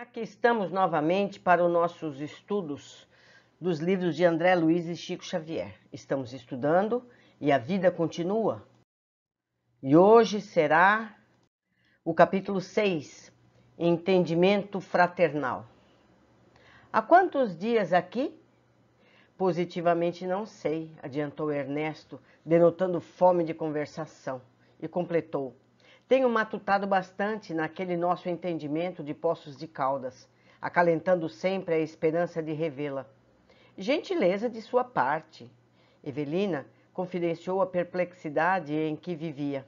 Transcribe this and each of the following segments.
Aqui estamos novamente para os nossos estudos dos livros de André Luiz e Chico Xavier. Estamos estudando e a vida continua. E hoje será o capítulo 6, Entendimento Fraternal. Há quantos dias aqui? Positivamente não sei, adiantou Ernesto, denotando fome de conversação, e completou: tenho matutado bastante naquele nosso entendimento de Poços de Caldas, acalentando sempre a esperança de revê-la. Gentileza de sua parte. Evelina confidenciou a perplexidade em que vivia.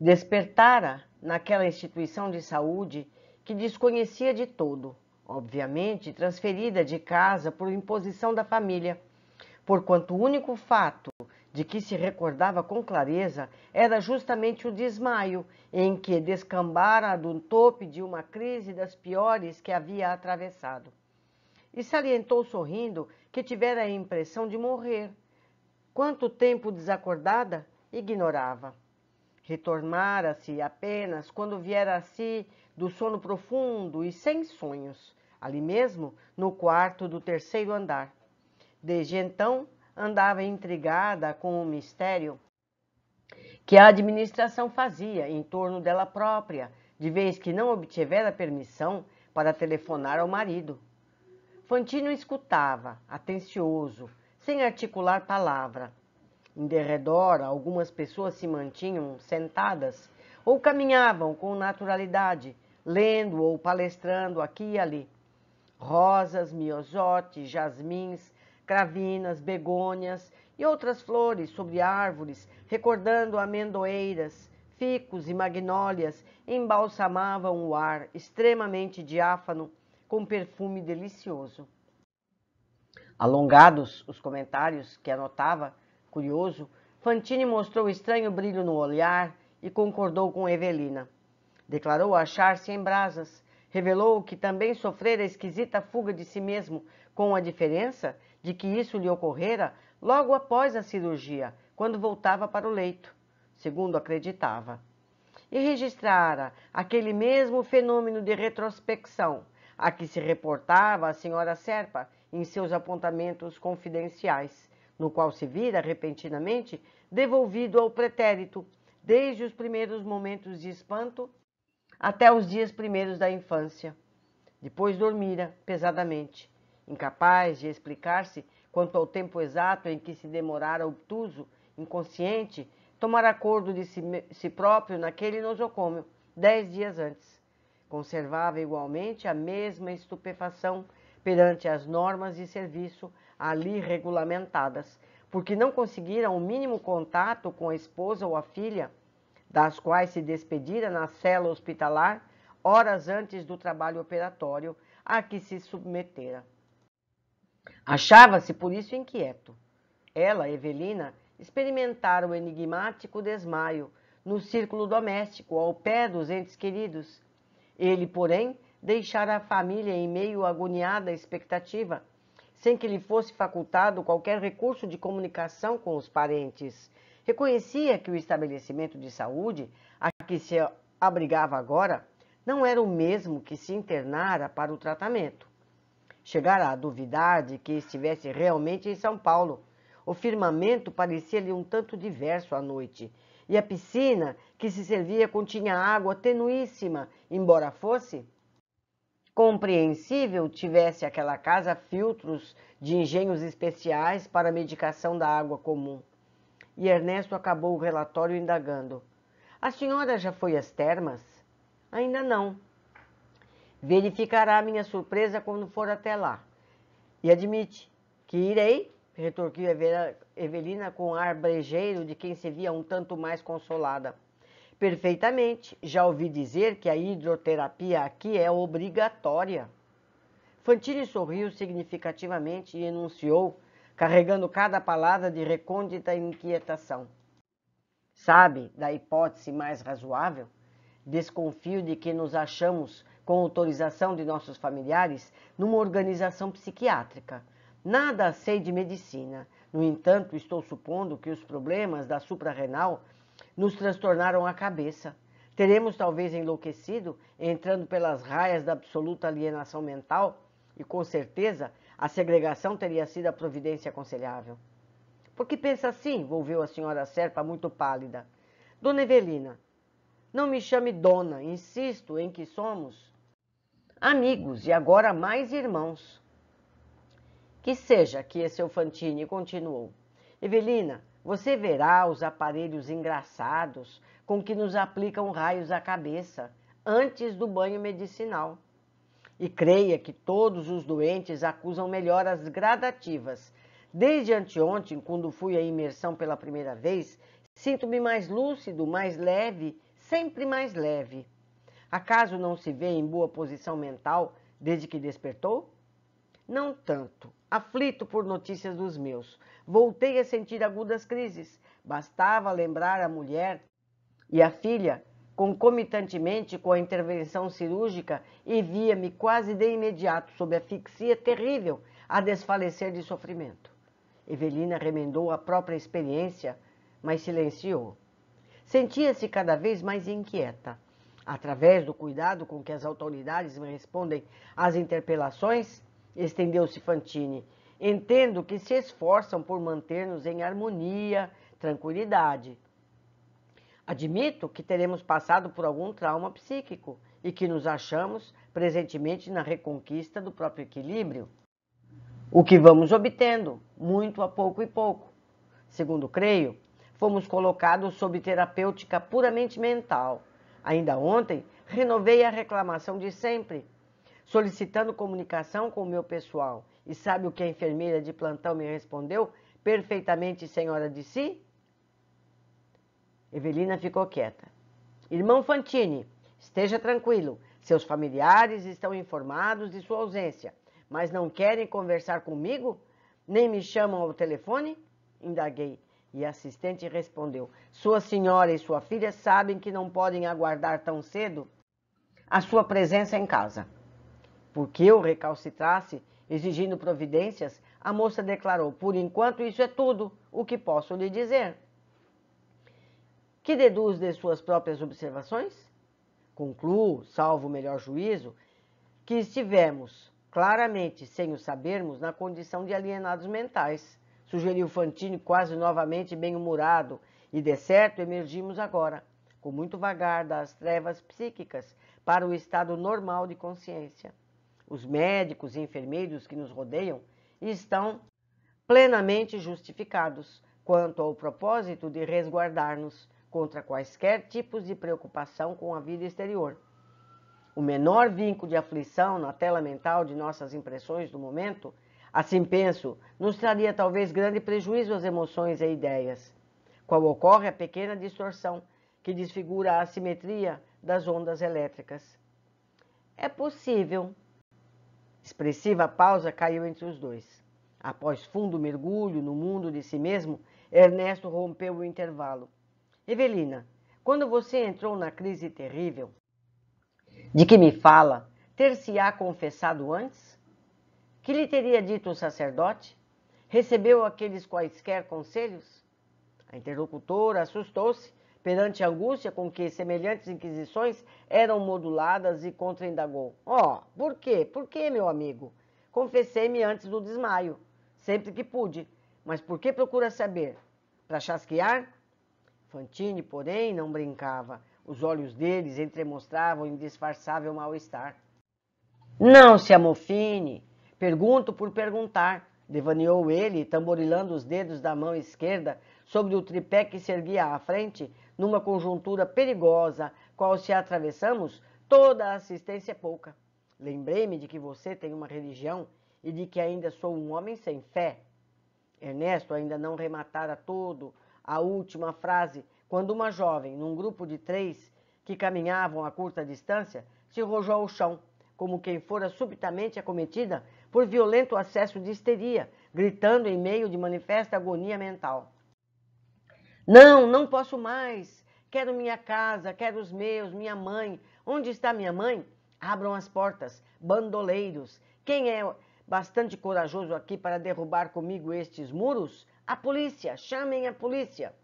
Despertara naquela instituição de saúde que desconhecia de todo, obviamente transferida de casa por imposição da família, porquanto o único fato de que se recordava com clareza era justamente o desmaio, em que descambara do tope de uma crise das piores que havia atravessado. E salientou sorrindo que tivera a impressão de morrer. Quanto tempo desacordada, ignorava. Retornara-se apenas quando viera a si do sono profundo e sem sonhos, ali mesmo, no quarto do terceiro andar. Desde então, andava intrigada com o mistério que a administração fazia em torno dela própria, de vez que não obtivera permissão para telefonar ao marido. Fantino escutava, atencioso, sem articular palavra. Em derredor, algumas pessoas se mantinham sentadas ou caminhavam com naturalidade, lendo ou palestrando aqui e ali. Rosas, miosotes, jasmins, cravinas, begônias e outras flores sobre árvores, recordando amendoeiras, ficos e magnólias, embalsamavam o ar, extremamente diáfano, com perfume delicioso. Alongados os comentários que anotava, curioso, Fantine mostrou estranho brilho no olhar e concordou com Evelina. Declarou achar-se em brasas, revelou que também sofrera esquisita fuga de si mesmo, com a diferença de que isso lhe ocorrera logo após a cirurgia, quando voltava para o leito, segundo acreditava. E registrara aquele mesmo fenômeno de retrospecção a que se reportava a senhora Serpa em seus apontamentos confidenciais, no qual se vira repentinamente devolvido ao pretérito, desde os primeiros momentos de espanto até os dias primeiros da infância. Depois dormira pesadamente, incapaz de explicar-se quanto ao tempo exato em que se demorara obtuso, inconsciente, tomara acordo de si, si próprio naquele nosocômio, dez dias antes. Conservava igualmente a mesma estupefação perante as normas de serviço ali regulamentadas, porque não conseguira o um mínimo contato com a esposa ou a filha, das quais se despedira na cela hospitalar horas antes do trabalho operatório a que se submetera. Achava-se por isso inquieto. Ela, Evelina, experimentara o enigmático desmaio no círculo doméstico, ao pé dos entes queridos. Ele, porém, deixara a família em meio à agoniada expectativa, sem que lhe fosse facultado qualquer recurso de comunicação com os parentes. Reconhecia que o estabelecimento de saúde a que se abrigava agora não era o mesmo que se internara para o tratamento. Chegara a duvidar de que estivesse realmente em São Paulo. O firmamento parecia-lhe um tanto diverso à noite, e a piscina que se servia continha água tenuíssima, embora fosse compreensível tivesse aquela casa filtros de engenhos especiais para medicação da água comum. E Ernesto acabou o relatório indagando: A senhora já foi às termas? Ainda não. Verificará a minha surpresa quando for até lá. E admite que irei, retorquiu Evelina com ar brejeiro de quem se via um tanto mais consolada. Perfeitamente, já ouvi dizer que a hidroterapia aqui é obrigatória. Fantine sorriu significativamente e enunciou, carregando cada palavra de recôndita inquietação. Sabe da hipótese mais razoável? Desconfio de que nos achamos com autorização de nossos familiares, numa organização psiquiátrica. Nada sei de medicina. No entanto, estou supondo que os problemas da suprarrenal nos transtornaram a cabeça. Teremos talvez enlouquecido, entrando pelas raias da absoluta alienação mental, e com certeza a segregação teria sido a providência aconselhável. Por que pensa assim? volveu a senhora Serpa, muito pálida. Dona Evelina, não me chame dona, insisto em que somos amigos e agora mais irmãos. Que seja, que esse Fantini continuou. Evelina, você verá os aparelhos engraçados com que nos aplicam raios à cabeça antes do banho medicinal. E creia que todos os doentes acusam melhoras gradativas. Desde anteontem, quando fui à imersão pela primeira vez, sinto-me mais lúcido, mais leve, sempre mais leve. Acaso não se vê em boa posição mental desde que despertou? Não tanto. Aflito por notícias dos meus. Voltei a sentir agudas crises. Bastava lembrar a mulher e a filha, concomitantemente com a intervenção cirúrgica, e via-me quase de imediato sob asfixia terrível a desfalecer de sofrimento. Evelina remendou a própria experiência, mas silenciou. Sentia-se cada vez mais inquieta. Através do cuidado com que as autoridades me respondem às interpelações, estendeu-se Fantine, entendo que se esforçam por manter-nos em harmonia, tranquilidade. Admito que teremos passado por algum trauma psíquico e que nos achamos presentemente na reconquista do próprio equilíbrio. O que vamos obtendo, muito a pouco e pouco. Segundo creio, fomos colocados sob terapêutica puramente mental Ainda ontem, renovei a reclamação de sempre, solicitando comunicação com o meu pessoal. E sabe o que a enfermeira de plantão me respondeu? Perfeitamente senhora de si? Evelina ficou quieta. Irmão Fantini, esteja tranquilo. Seus familiares estão informados de sua ausência, mas não querem conversar comigo? Nem me chamam ao telefone? Indaguei. E a assistente respondeu: Sua senhora e sua filha sabem que não podem aguardar tão cedo a sua presença em casa. Porque eu recalcitrasse, exigindo providências, a moça declarou: Por enquanto, isso é tudo o que posso lhe dizer. Que deduz de suas próprias observações? Concluo, salvo o melhor juízo, que estivemos claramente, sem o sabermos, na condição de alienados mentais sugeriu Fantini quase novamente bem-humorado, e de certo emergimos agora, com muito vagar das trevas psíquicas, para o estado normal de consciência. Os médicos e enfermeiros que nos rodeiam estão plenamente justificados quanto ao propósito de resguardar-nos contra quaisquer tipos de preocupação com a vida exterior. O menor vinco de aflição na tela mental de nossas impressões do momento Assim penso, nos traria talvez grande prejuízo às emoções e ideias, qual ocorre a pequena distorção que desfigura a assimetria das ondas elétricas. É possível. Expressiva pausa caiu entre os dois. Após fundo mergulho no mundo de si mesmo, Ernesto rompeu o intervalo. Evelina, quando você entrou na crise terrível, de que me fala, ter-se-á confessado antes? Que lhe teria dito um sacerdote? Recebeu aqueles quaisquer conselhos? A interlocutora assustou-se perante a angústia com que semelhantes inquisições eram moduladas e contra-indagou. Ó, oh, por quê? Por quê, meu amigo? Confessei-me antes do desmaio, sempre que pude. Mas por que procura saber? Para chasquear? Fantine, porém, não brincava. Os olhos deles entremostravam indisfarçável mal-estar. Não se amofine, Pergunto por perguntar, devaneou ele, tamborilando os dedos da mão esquerda sobre o tripé que se erguia à frente, numa conjuntura perigosa, qual se atravessamos, toda a assistência é pouca. Lembrei-me de que você tem uma religião e de que ainda sou um homem sem fé. Ernesto ainda não rematara todo a última frase, quando uma jovem, num grupo de três que caminhavam a curta distância, se rojou ao chão, como quem fora subitamente acometida por violento acesso de histeria, gritando em meio de manifesta agonia mental. Não, não posso mais. Quero minha casa, quero os meus, minha mãe. Onde está minha mãe? Abram as portas, bandoleiros. Quem é bastante corajoso aqui para derrubar comigo estes muros? A polícia! Chamem a polícia!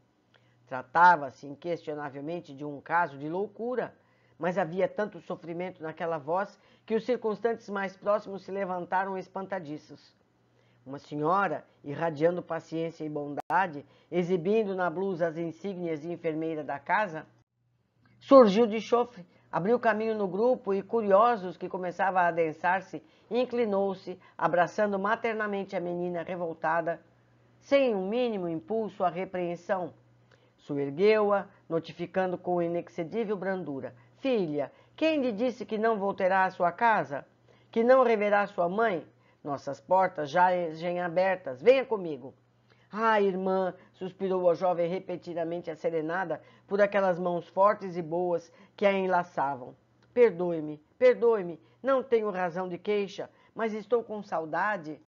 Tratava-se inquestionavelmente de um caso de loucura mas havia tanto sofrimento naquela voz que os circunstantes mais próximos se levantaram espantadiços. Uma senhora, irradiando paciência e bondade, exibindo na blusa as insígnias de enfermeira da casa, surgiu de chofre, abriu caminho no grupo e, curiosos que começava a adensar-se, inclinou-se, abraçando maternamente a menina revoltada, sem o um mínimo impulso à repreensão. Suergueu-a, notificando com inexcedível brandura: Filha, quem lhe disse que não voltará à sua casa? Que não reverá sua mãe? Nossas portas já jazem abertas. Venha comigo. Ah, irmã, suspirou a jovem repetidamente acerenada por aquelas mãos fortes e boas que a enlaçavam. Perdoe-me, perdoe-me, não tenho razão de queixa, mas estou com saudade.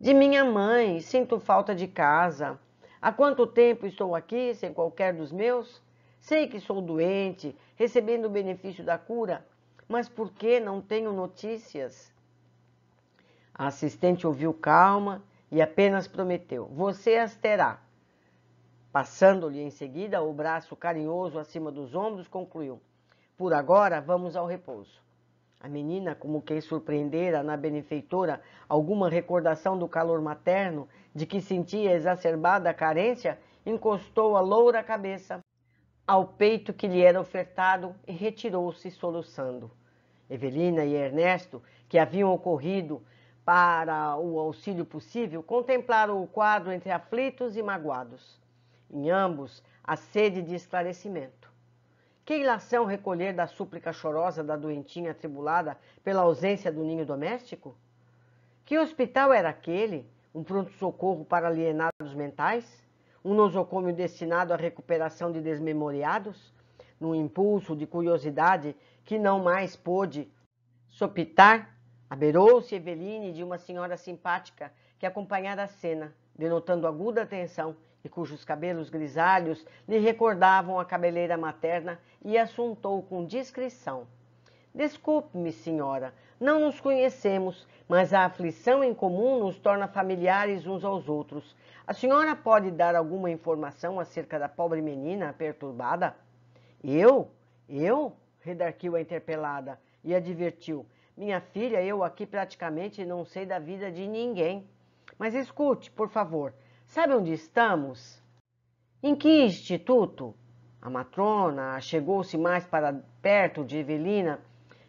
De minha mãe, sinto falta de casa. Há quanto tempo estou aqui sem qualquer dos meus? Sei que sou doente, recebendo o benefício da cura, mas por que não tenho notícias? A assistente ouviu calma e apenas prometeu: Você as terá. Passando-lhe em seguida o braço carinhoso acima dos ombros, concluiu: Por agora vamos ao repouso. A menina, como quem surpreendera na benefeitora alguma recordação do calor materno de que sentia exacerbada a carência, encostou a loura cabeça ao peito que lhe era ofertado e retirou-se soluçando. Evelina e Ernesto, que haviam ocorrido para o auxílio possível, contemplaram o quadro entre aflitos e magoados. Em ambos, a sede de esclarecimento. Que ilação recolher da súplica chorosa da doentinha atribulada pela ausência do ninho doméstico? Que hospital era aquele? Um pronto-socorro para alienados mentais? um nosocômio destinado à recuperação de desmemoriados, num impulso de curiosidade que não mais pôde sopitar, aberou-se Eveline de uma senhora simpática que acompanhara a cena, denotando aguda atenção e cujos cabelos grisalhos lhe recordavam a cabeleira materna, e assuntou com discrição. Desculpe-me, senhora, não nos conhecemos, mas a aflição em comum nos torna familiares uns aos outros. A senhora pode dar alguma informação acerca da pobre menina perturbada? Eu? Eu? redarquiu a interpelada e advertiu. Minha filha, eu aqui praticamente não sei da vida de ninguém. Mas escute, por favor, sabe onde estamos? Em que instituto? A matrona chegou-se mais para perto de Evelina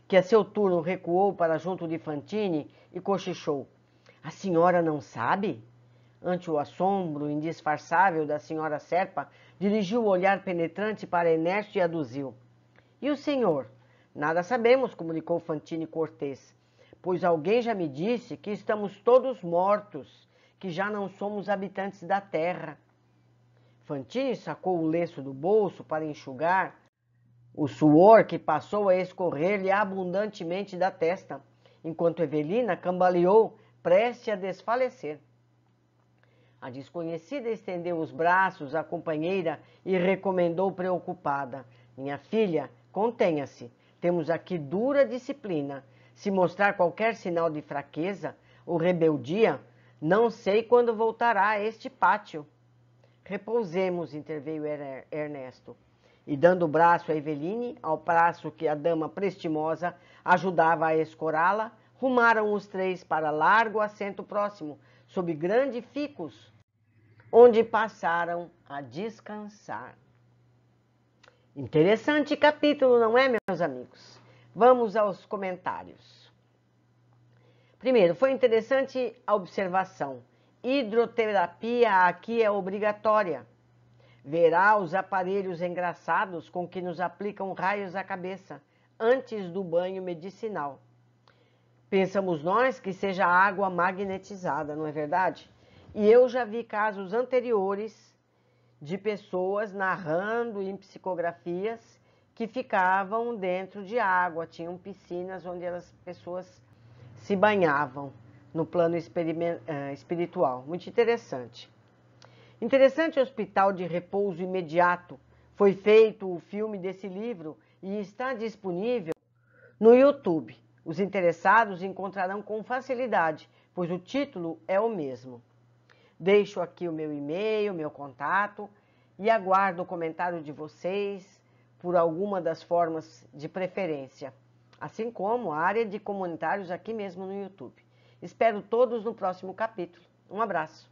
que a seu turno recuou para junto de Fantine e cochichou. A senhora não sabe? Ante o assombro indisfarçável da senhora Serpa, dirigiu o olhar penetrante para Ernesto e aduziu. E o senhor? Nada sabemos, comunicou Fantine Cortês, pois alguém já me disse que estamos todos mortos, que já não somos habitantes da terra. Fantine sacou o lenço do bolso para enxugar o suor que passou a escorrer-lhe abundantemente da testa, enquanto Evelina cambaleou, preste a desfalecer. A desconhecida estendeu os braços à companheira e recomendou preocupada: Minha filha, contenha-se. Temos aqui dura disciplina. Se mostrar qualquer sinal de fraqueza ou rebeldia, não sei quando voltará a este pátio. Repousemos, interveio Ernesto e dando o braço a Eveline, ao passo que a dama prestimosa ajudava a escorá-la, rumaram os três para largo assento próximo, sob grande ficus, onde passaram a descansar. Interessante capítulo, não é, meus amigos? Vamos aos comentários. Primeiro, foi interessante a observação. Hidroterapia aqui é obrigatória. Verá os aparelhos engraçados com que nos aplicam raios à cabeça antes do banho medicinal. Pensamos nós que seja água magnetizada, não é verdade? E eu já vi casos anteriores de pessoas narrando em psicografias que ficavam dentro de água, tinham piscinas onde as pessoas se banhavam no plano eh, espiritual. Muito interessante. Interessante Hospital de Repouso Imediato. Foi feito o filme desse livro e está disponível no YouTube. Os interessados encontrarão com facilidade, pois o título é o mesmo. Deixo aqui o meu e-mail, meu contato e aguardo o comentário de vocês por alguma das formas de preferência, assim como a área de comentários aqui mesmo no YouTube. Espero todos no próximo capítulo. Um abraço!